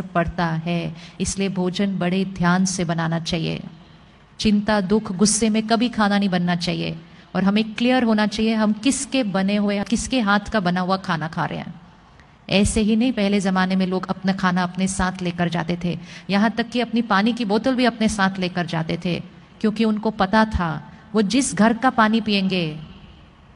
पड़ता है इसलिए भोजन बड़े ध्यान से बनाना चाहिए चिंता दुख गुस्से में कभी खाना नहीं बनना चाहिए और हमें क्लियर होना चाहिए हम किसके बने हुए किसके हाथ का बना हुआ खाना खा रहे हैं ऐसे ही नहीं पहले ज़माने में लोग अपना खाना अपने साथ लेकर जाते थे यहाँ तक कि अपनी पानी की बोतल भी अपने साथ लेकर जाते थे क्योंकि उनको पता था वो जिस घर का पानी पियेंगे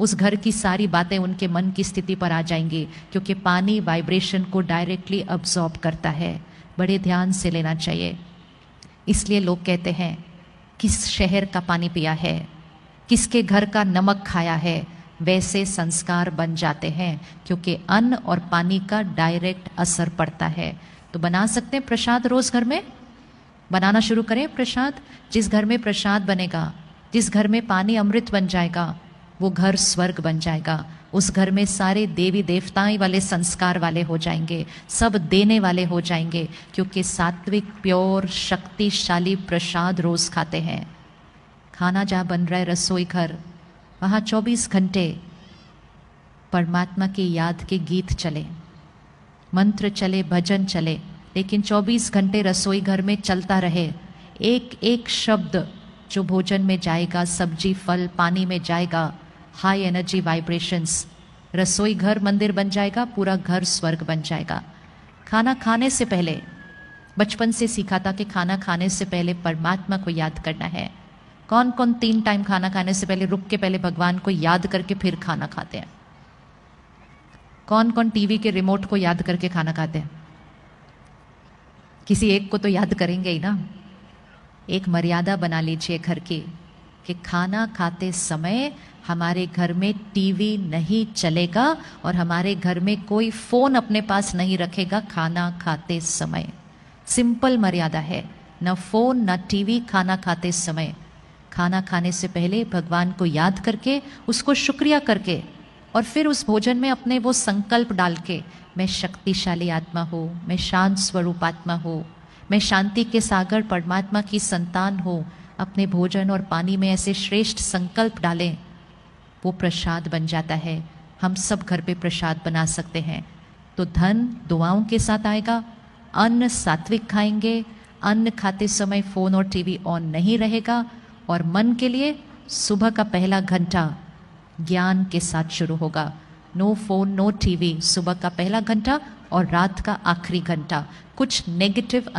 उस घर की सारी बातें उनके मन की स्थिति पर आ जाएंगी क्योंकि पानी वाइब्रेशन को डायरेक्टली अब्जॉर्ब करता है बड़े ध्यान से लेना चाहिए इसलिए लोग कहते हैं किस शहर का पानी पिया है किसके घर का नमक खाया है वैसे संस्कार बन जाते हैं क्योंकि अन्न और पानी का डायरेक्ट असर पड़ता है तो बना सकते हैं प्रसाद रोज़ घर में बनाना शुरू करें प्रसाद जिस घर में प्रसाद बनेगा जिस घर में पानी अमृत बन जाएगा वो घर स्वर्ग बन जाएगा उस घर में सारे देवी देवताएं वाले संस्कार वाले हो जाएंगे सब देने वाले हो जाएंगे क्योंकि सात्विक प्योर शक्तिशाली प्रसाद रोज खाते हैं खाना जहाँ बन रहा है रसोई घर वहाँ 24 घंटे परमात्मा की याद के गीत चले मंत्र चले भजन चले लेकिन 24 घंटे रसोई घर में चलता रहे एक एक शब्द जो भोजन में जाएगा सब्जी फल पानी में जाएगा हाई एनर्जी वाइब्रेशंस रसोई घर मंदिर बन जाएगा पूरा घर स्वर्ग बन जाएगा खाना खाने से पहले बचपन से सीखा था कि खाना खाने से पहले परमात्मा को याद करना है कौन कौन तीन टाइम खाना खाने से पहले रुक के पहले भगवान को याद करके फिर खाना खाते हैं कौन कौन टीवी के रिमोट को याद करके खाना खाते हैं किसी एक को तो याद करेंगे ही ना एक मर्यादा बना लीजिए घर की कि खाना खाते समय हमारे घर में टीवी नहीं चलेगा और हमारे घर में कोई फ़ोन अपने पास नहीं रखेगा खाना खाते समय सिंपल मर्यादा है न फ़ोन न टीवी खाना खाते समय खाना खाने से पहले भगवान को याद करके उसको शुक्रिया करके और फिर उस भोजन में अपने वो संकल्प डाल के मैं शक्तिशाली आत्मा हो मैं शांत स्वरूप आत्मा हो मैं शांति के सागर परमात्मा की संतान हूँ अपने भोजन और पानी में ऐसे श्रेष्ठ संकल्प डालें वो प्रसाद बन जाता है हम सब घर पे प्रसाद बना सकते हैं तो धन दुआओं के साथ आएगा अन्न सात्विक खाएंगे अन्न खाते समय फ़ोन और टीवी ऑन नहीं रहेगा और मन के लिए सुबह का पहला घंटा ज्ञान के साथ शुरू होगा नो फोन नो टीवी सुबह का पहला घंटा और रात का आखिरी घंटा कुछ नेगेटिव